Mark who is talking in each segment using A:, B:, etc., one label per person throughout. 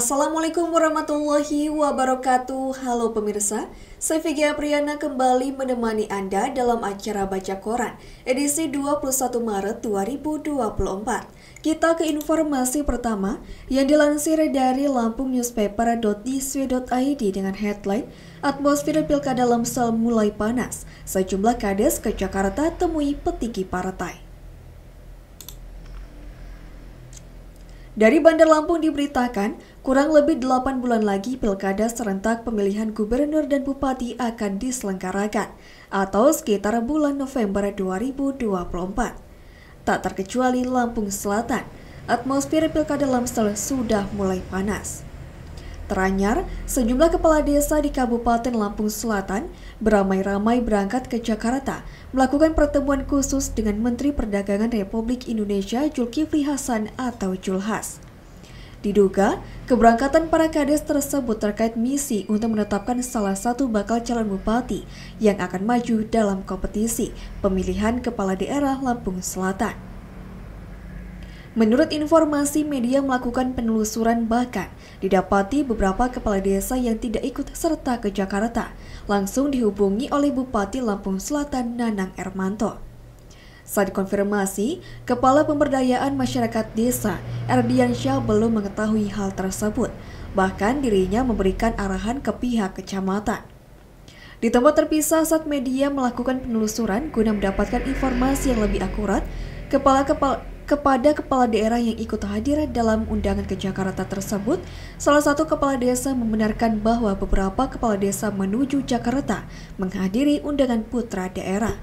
A: Assalamualaikum warahmatullahi wabarakatuh. Halo pemirsa, saya Vicky Apriana kembali menemani Anda dalam acara Baca Koran, edisi 21 Maret 2024. Kita ke informasi pertama yang dilansir dari Lampung dengan headline Atmosfer Pilkada Lamsel mulai panas, sejumlah kades ke Jakarta temui petinggi partai. Dari Bandar Lampung diberitakan, kurang lebih 8 bulan lagi pilkada serentak pemilihan gubernur dan bupati akan diselenggarakan, atau sekitar bulan November 2024. Tak terkecuali Lampung Selatan, atmosfer pilkada Lamsel sudah mulai panas. Teranyar, sejumlah kepala desa di Kabupaten Lampung Selatan beramai-ramai berangkat ke Jakarta melakukan pertemuan khusus dengan Menteri Perdagangan Republik Indonesia Julkifli Hasan atau Julhas. Diduga, keberangkatan para kades tersebut terkait misi untuk menetapkan salah satu bakal calon bupati yang akan maju dalam kompetisi pemilihan kepala daerah Lampung Selatan. Menurut informasi media melakukan penelusuran bahkan didapati beberapa kepala desa yang tidak ikut serta ke Jakarta langsung dihubungi oleh Bupati Lampung Selatan Nanang Ermanto. Saat dikonfirmasi, Kepala Pemberdayaan Masyarakat Desa Erdiansyah belum mengetahui hal tersebut, bahkan dirinya memberikan arahan ke pihak kecamatan. Di tempat terpisah saat media melakukan penelusuran guna mendapatkan informasi yang lebih akurat, kepala kepala kepada kepala daerah yang ikut hadir dalam undangan ke Jakarta tersebut, salah satu kepala desa membenarkan bahwa beberapa kepala desa menuju Jakarta menghadiri undangan putra daerah.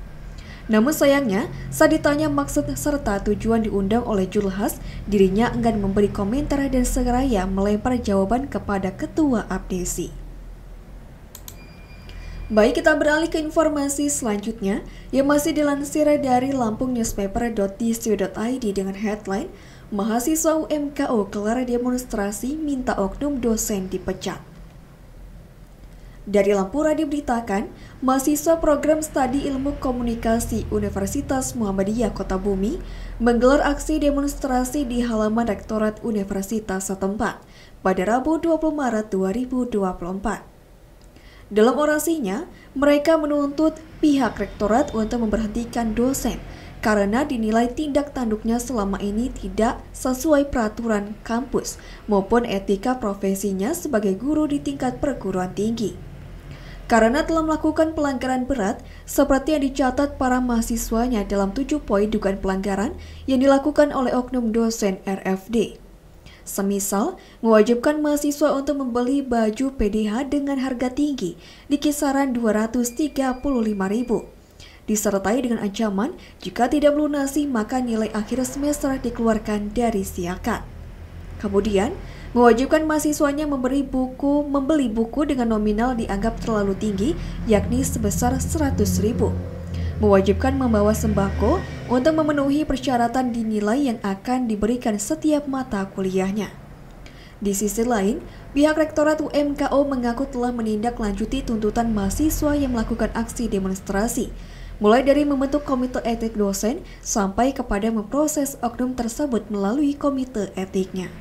A: Namun sayangnya, saat ditanya maksud serta tujuan diundang oleh Julhas, dirinya enggan memberi komentar dan seraya melempar jawaban kepada Ketua Abdesi. Baik, kita beralih ke informasi selanjutnya yang masih dilansir dari lampungnews.paper.tcu.id dengan headline Mahasiswa UMKO kelar demonstrasi minta oknum dosen dipecat. Dari Lampura diberitakan, mahasiswa program studi ilmu komunikasi Universitas Muhammadiyah Kota Bumi menggelar aksi demonstrasi di halaman Rektorat Universitas setempat pada Rabu 20 Maret 2024. Dalam orasinya, mereka menuntut pihak rektorat untuk memberhentikan dosen karena dinilai tindak tanduknya selama ini tidak sesuai peraturan kampus maupun etika profesinya sebagai guru di tingkat perguruan tinggi. Karena telah melakukan pelanggaran berat, seperti yang dicatat para mahasiswanya dalam tujuh poin dugaan pelanggaran yang dilakukan oleh oknum dosen RFD. Semisal, mewajibkan mahasiswa untuk membeli baju PDH dengan harga tinggi di kisaran rp 235.000 disertai dengan ancaman jika tidak melunasi maka nilai akhir semester dikeluarkan dari siakat. Kemudian, mewajibkan mahasiswanya memberi buku membeli buku dengan nominal dianggap terlalu tinggi yakni sebesar rp 100.000 mewajibkan membawa sembako untuk memenuhi persyaratan dinilai yang akan diberikan setiap mata kuliahnya. Di sisi lain, pihak Rektorat UMKO mengaku telah menindaklanjuti tuntutan mahasiswa yang melakukan aksi demonstrasi, mulai dari membentuk komite etik dosen sampai kepada memproses oknum tersebut melalui komite etiknya.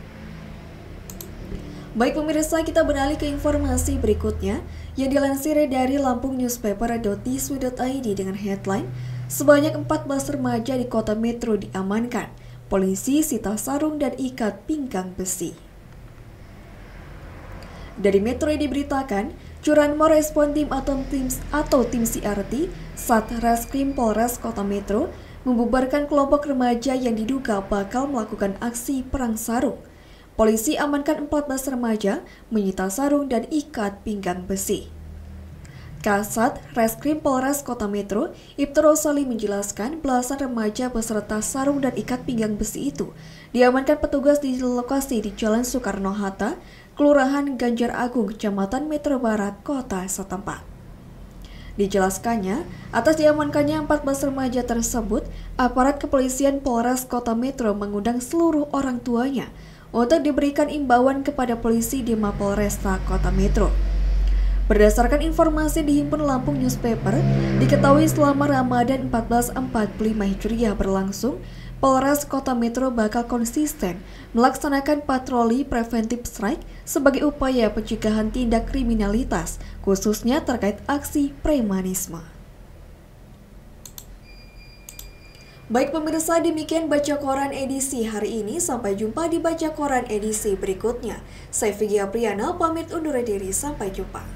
A: Baik pemirsa, kita beralih ke informasi berikutnya yang dilansir dari Lampung Newspaper id dengan headline Sebanyak 14 remaja di kota Metro diamankan. Polisi sita sarung dan ikat pinggang besi. Dari Metro ini diberitakan, Curanmor Respon Tim atau Tim atau Tim CRT Satreskrim Polres Kota Metro membubarkan kelompok remaja yang diduga bakal melakukan aksi perang sarung. Polisi amankan 14 remaja, menyita sarung dan ikat pinggang besi. Kasat Reskrim Polres Kota Metro, Ibtu Rosali menjelaskan belasan remaja beserta sarung dan ikat pinggang besi itu diamankan petugas di lokasi di Jalan Soekarno-Hatta, Kelurahan Ganjar Agung, Kecamatan Metro Barat, Kota setempat. Dijelaskannya, atas diamankannya empat 14 remaja tersebut, aparat kepolisian Polres Kota Metro mengundang seluruh orang tuanya untuk diberikan imbauan kepada polisi di Mapolresta Kota Metro. Berdasarkan informasi dihimpun Lampung Newspaper, diketahui selama Ramadan 1445 Hijriah berlangsung, Polres Kota Metro bakal konsisten melaksanakan patroli preventif strike sebagai upaya pencegahan tindak kriminalitas, khususnya terkait aksi premanisme. Baik pemirsa, demikian Baca Koran edisi hari ini. Sampai jumpa di Baca Koran edisi berikutnya. Saya Vigia Priyana, pamit undur diri. Sampai jumpa.